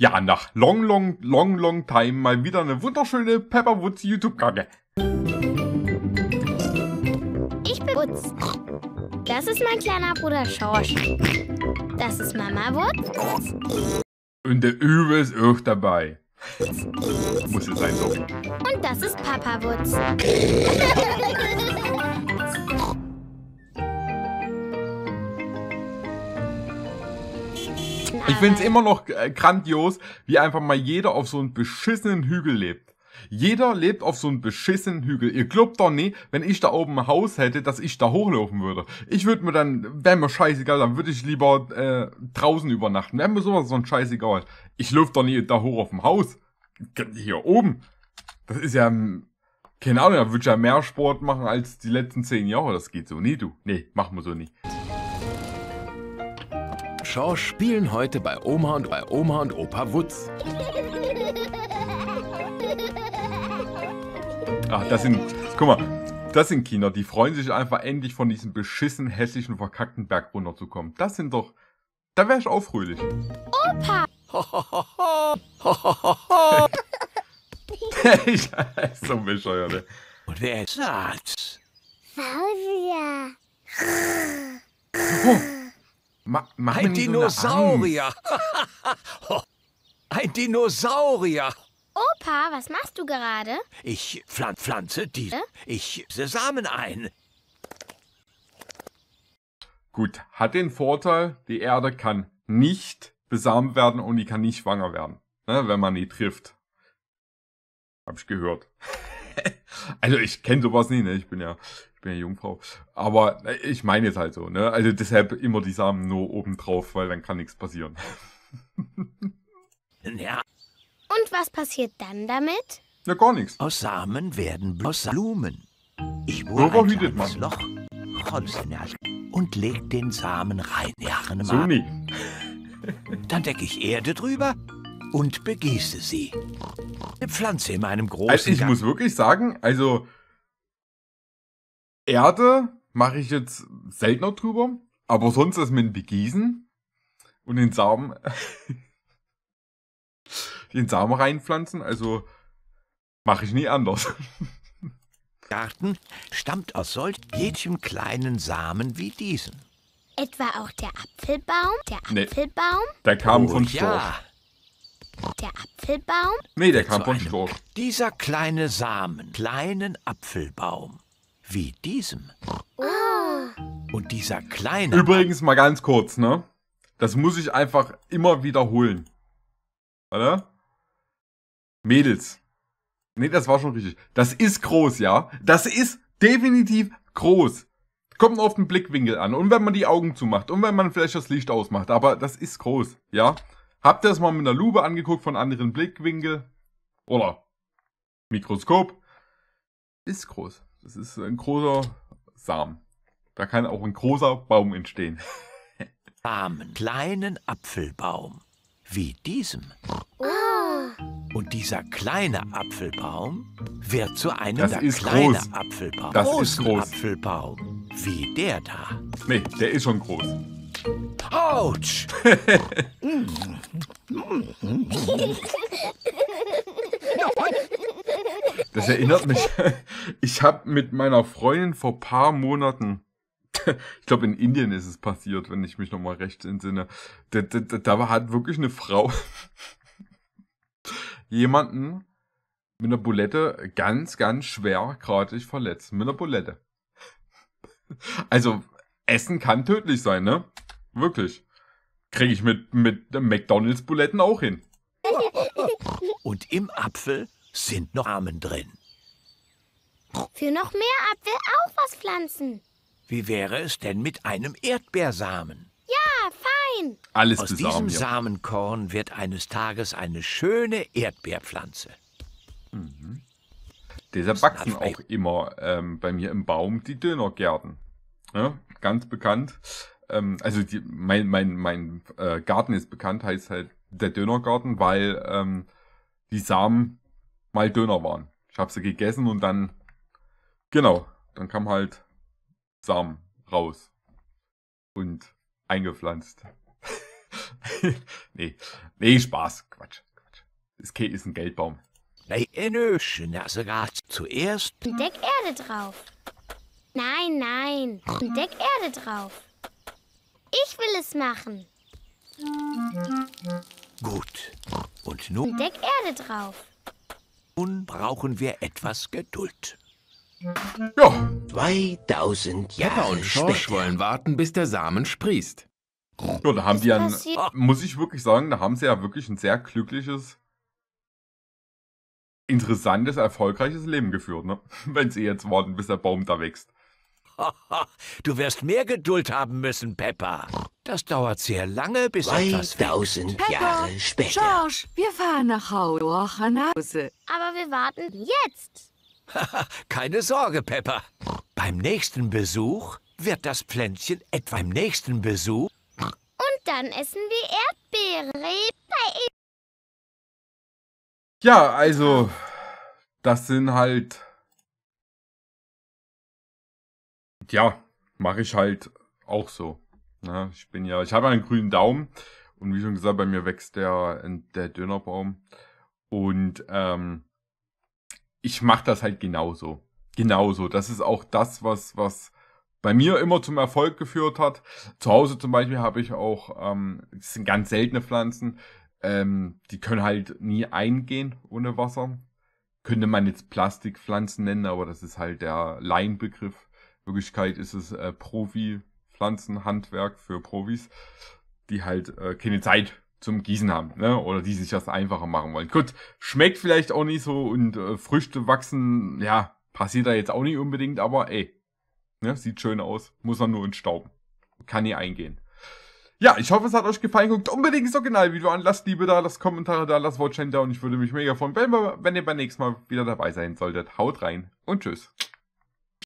Ja, nach long, long, long, long time mal wieder eine wunderschöne Pepperwoods YouTube-Kacke. Ich bin Woods. Das ist mein kleiner Bruder Schorsch. Das ist Mama Woods. Und der Übel ist auch dabei. Muss es sein, so. Und das ist Papa Woods. Nein. Ich find's immer noch äh, grandios, wie einfach mal jeder auf so einem beschissenen Hügel lebt. Jeder lebt auf so einem beschissenen Hügel. Ihr glaubt doch nie, wenn ich da oben ein Haus hätte, dass ich da hochlaufen würde. Ich würde mir dann, wäre mir scheißegal, dann würde ich lieber äh, draußen übernachten. Wäre mir sowas so ein scheißegal. Ich laufe doch nie da hoch auf dem Haus. Hier oben. Das ist ja, hm, keine Ahnung, da würde ich ja mehr Sport machen als die letzten zehn Jahre. Das geht so nie, du. Nee, machen wir so nicht. Schorsch spielen heute bei Oma und bei Oma und Opa Wutz. Ach, das sind, guck mal, das sind Kinder, die freuen sich einfach endlich von diesem beschissen, hässlichen, verkackten Berg runterzukommen. Das sind doch, da wäre ich auch fröhlich. Opa! ich heiße so bescheuert. Und wer ist das? Fausia. Oh. Ma ein Dinosaurier! ein Dinosaurier! Opa, was machst du gerade? Ich pflan pflanze die. Äh? Ich Samen ein. Gut, hat den Vorteil, die Erde kann nicht besamt werden und die kann nicht schwanger werden, ne, wenn man die trifft. Hab ich gehört. also ich kenne sowas nicht, ne? Ich bin ja ich bin ja Jungfrau. Aber äh, ich meine es halt so, ne? Also deshalb immer die Samen nur oben drauf, weil dann kann nichts passieren. ja. Und was passiert dann damit? Ja, gar nichts. Aus Samen werden aus Blumen. Ich bohre so ein kleines man. Loch und leg den Samen rein. Ja, so nie. Dann decke ich Erde drüber und begieße sie. Eine Pflanze in meinem also großen. Also ich Gang. muss wirklich sagen, also Erde mache ich jetzt seltener drüber, aber sonst ist mit dem Begießen und den Samen, den Samen reinpflanzen, also mache ich nie anders. Garten stammt aus solch jedem kleinen Samen wie diesen. Etwa auch der Apfelbaum? Der nee. Der kam oh, von Storch. Ja. Der Apfelbaum? Nee, der kam von Storch. Dieser kleine Samen, kleinen Apfelbaum wie diesem. Oh. Und dieser kleine. Übrigens mal ganz kurz, ne? Das muss ich einfach immer wiederholen. Oder? Mädels. Nee, das war schon richtig. Das ist groß, ja. Das ist definitiv groß. Kommt auf den Blickwinkel an. Und wenn man die Augen zumacht. Und wenn man vielleicht das Licht ausmacht. Aber das ist groß, ja. Habt ihr das mal mit einer Lupe angeguckt von anderen Blickwinkel? Oder Mikroskop? Ist groß. Das ist ein großer Samen. Da kann auch ein großer Baum entstehen. Samen, kleinen Apfelbaum. Wie diesem. Ah. Und dieser kleine Apfelbaum wird zu einem das der kleine groß. Apfelbaum. Das ist groß. Apfelbaum. Wie der da. Nee, der ist schon groß. Autsch! Das erinnert mich. Ich habe mit meiner Freundin vor ein paar Monaten, ich glaube in Indien ist es passiert, wenn ich mich nochmal recht entsinne, da, da, da hat wirklich eine Frau jemanden mit einer Bulette ganz, ganz schwer gratig verletzt. Mit einer Bulette. Also, Essen kann tödlich sein, ne? Wirklich. Kriege ich mit, mit McDonalds-Buletten auch hin. Und im Apfel sind noch Armen drin. Für noch mehr Apfel auch was pflanzen. Wie wäre es denn mit einem Erdbeersamen? Ja, fein. Alles Aus zusammen, diesem ja. Samenkorn wird eines Tages eine schöne Erdbeerpflanze. Mhm. Deshalb wachsen auch immer ähm, bei mir im Baum die Dönergärten. Ja, ne? ganz bekannt. Ähm, also die, mein, mein, mein äh, Garten ist bekannt, heißt halt der Dönergarten, weil ähm, die Samen mal Döner waren. Ich habe sie gegessen und dann, genau, dann kam halt Samen raus und eingepflanzt. nee, nee, Spaß, Quatsch, Quatsch. Das K ist ein Geldbaum. Nein, nö, Nase zuerst. Deck Erde drauf. Nein, nein, deck Erde drauf. Ich will es machen. Gut. Und nun? Deck Erde drauf. Nun brauchen wir etwas Geduld. Ja. 2000 Jahre Pepper und Schorsch wollen warten, bis der Samen sprießt. Ja, da haben die ein, muss ich wirklich sagen, da haben sie ja wirklich ein sehr glückliches, interessantes, erfolgreiches Leben geführt, ne? Wenn sie eh jetzt warten, bis der Baum da wächst. du wirst mehr Geduld haben müssen, Peppa. Das dauert sehr lange, bis 2000 etwas Jahre später. George, wir fahren nach Hause. Aber wir warten jetzt. Keine Sorge, Peppa. Beim nächsten Besuch wird das Pflänzchen etwa im nächsten Besuch. Und dann essen wir Erdbeere Ja, also, das sind halt ja, mache ich halt auch so. Ne? Ich bin ja, ich habe einen grünen Daumen und wie schon gesagt, bei mir wächst der, der Dönerbaum. Und ähm, ich mache das halt genauso. Genauso. Das ist auch das, was, was bei mir immer zum Erfolg geführt hat. Zu Hause zum Beispiel habe ich auch, ähm, das sind ganz seltene Pflanzen, ähm, die können halt nie eingehen ohne Wasser. Könnte man jetzt Plastikpflanzen nennen, aber das ist halt der Laienbegriff. Wirklichkeit ist es äh, Profi-Pflanzenhandwerk für Profis, die halt äh, keine Zeit zum Gießen haben, ne? Oder die sich das einfacher machen wollen. Gut, schmeckt vielleicht auch nicht so und äh, Früchte wachsen, ja, passiert da jetzt auch nicht unbedingt, aber ey, ne? sieht schön aus, muss man nur entstauben. Kann nie eingehen. Ja, ich hoffe, es hat euch gefallen. Guckt unbedingt so genau Video an. Lasst Liebe da, lasst Kommentare da, lasst Watchhand da und ich würde mich mega freuen, wenn ihr beim nächsten Mal wieder dabei sein solltet. Haut rein und tschüss.